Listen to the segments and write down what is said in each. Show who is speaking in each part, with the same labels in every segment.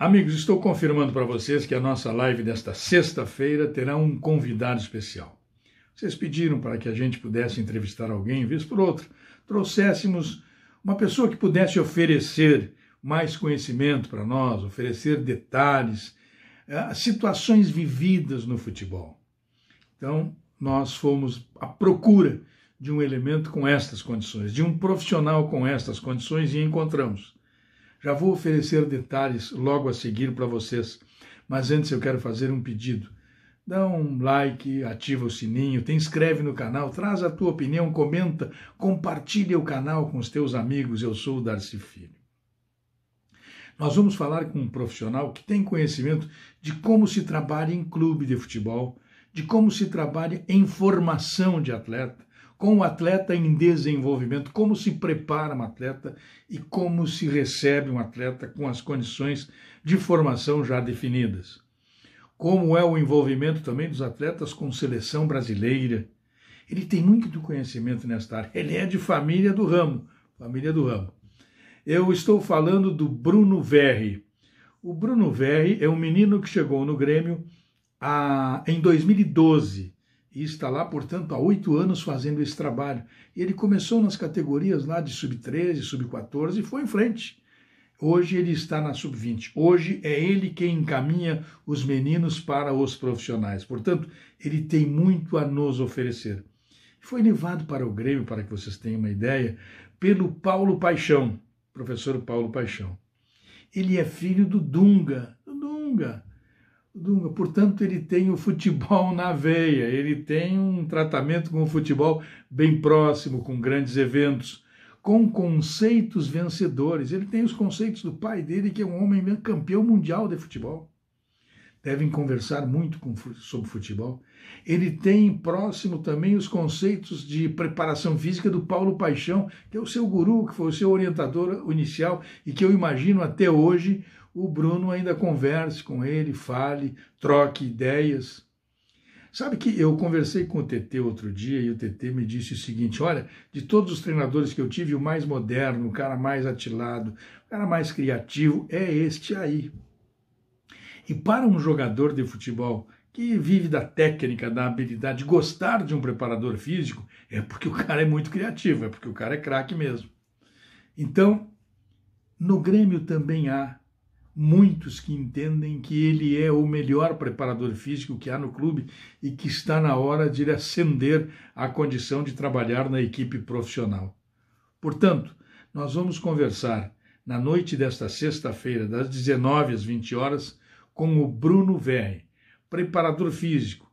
Speaker 1: Amigos, estou confirmando para vocês que a nossa live desta sexta-feira terá um convidado especial. Vocês pediram para que a gente pudesse entrevistar alguém, vez por outro, trouxéssemos uma pessoa que pudesse oferecer mais conhecimento para nós, oferecer detalhes, eh, situações vividas no futebol. Então, nós fomos à procura de um elemento com estas condições, de um profissional com estas condições e encontramos. Já vou oferecer detalhes logo a seguir para vocês, mas antes eu quero fazer um pedido. Dá um like, ativa o sininho, te inscreve no canal, traz a tua opinião, comenta, compartilha o canal com os teus amigos. Eu sou o Darcy Filho. Nós vamos falar com um profissional que tem conhecimento de como se trabalha em clube de futebol, de como se trabalha em formação de atleta, com o atleta em desenvolvimento, como se prepara um atleta e como se recebe um atleta com as condições de formação já definidas. Como é o envolvimento também dos atletas com seleção brasileira. Ele tem muito conhecimento nesta área. Ele é de família do ramo, família do ramo. Eu estou falando do Bruno Verri. O Bruno Verri é um menino que chegou no Grêmio a, ah, em 2012 e está lá, portanto, há oito anos fazendo esse trabalho. Ele começou nas categorias lá de sub-13, sub-14 e foi em frente. Hoje ele está na sub-20. Hoje é ele quem encaminha os meninos para os profissionais. Portanto, ele tem muito a nos oferecer. Foi levado para o Grêmio, para que vocês tenham uma ideia, pelo Paulo Paixão, professor Paulo Paixão. Ele é filho do Dunga, do Dunga, portanto, ele tem o futebol na veia, ele tem um tratamento com o futebol bem próximo, com grandes eventos, com conceitos vencedores. Ele tem os conceitos do pai dele, que é um homem campeão mundial de futebol. Devem conversar muito com, sobre futebol. Ele tem próximo também os conceitos de preparação física do Paulo Paixão, que é o seu guru, que foi o seu orientador inicial e que eu imagino até hoje o Bruno ainda converse com ele, fale, troque ideias. Sabe que eu conversei com o TT outro dia e o TT me disse o seguinte: olha, de todos os treinadores que eu tive, o mais moderno, o cara mais atilado, o cara mais criativo é este aí. E para um jogador de futebol que vive da técnica, da habilidade, gostar de um preparador físico é porque o cara é muito criativo, é porque o cara é craque mesmo. Então, no Grêmio também há muitos que entendem que ele é o melhor preparador físico que há no clube e que está na hora de ele ascender à condição de trabalhar na equipe profissional. Portanto, nós vamos conversar na noite desta sexta-feira, das 19 às 20 horas, com o Bruno Verre, preparador físico,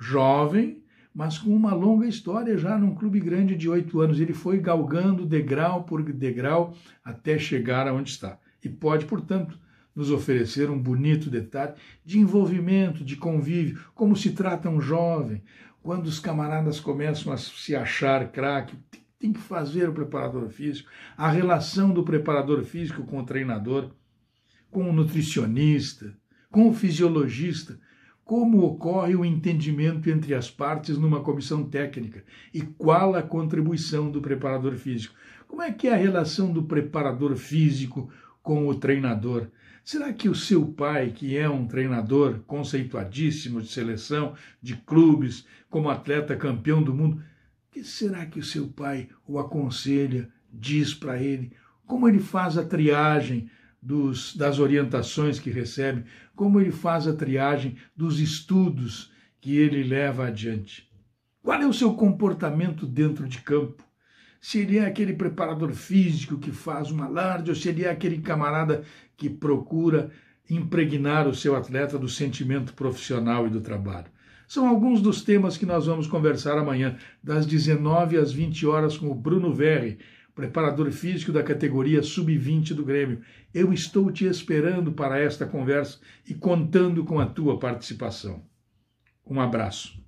Speaker 1: jovem, mas com uma longa história já num clube grande de oito anos. Ele foi galgando degrau por degrau até chegar aonde está. E pode, portanto, nos oferecer um bonito detalhe de envolvimento, de convívio, como se trata um jovem. Quando os camaradas começam a se achar craque, tem que fazer o preparador físico, a relação do preparador físico com o treinador, com o nutricionista, com o fisiologista, como ocorre o entendimento entre as partes numa comissão técnica e qual a contribuição do preparador físico. Como é que é a relação do preparador físico com o treinador? Será que o seu pai, que é um treinador conceituadíssimo de seleção, de clubes, como atleta campeão do mundo, que será que o seu pai o aconselha, diz para ele? Como ele faz a triagem dos, das orientações que recebe? Como ele faz a triagem dos estudos que ele leva adiante? Qual é o seu comportamento dentro de campo? se ele é aquele preparador físico que faz uma alarde, ou se ele é aquele camarada que procura impregnar o seu atleta do sentimento profissional e do trabalho. São alguns dos temas que nós vamos conversar amanhã, das 19 às 20 horas, com o Bruno Verri, preparador físico da categoria sub-20 do Grêmio. Eu estou te esperando para esta conversa e contando com a tua participação. Um abraço.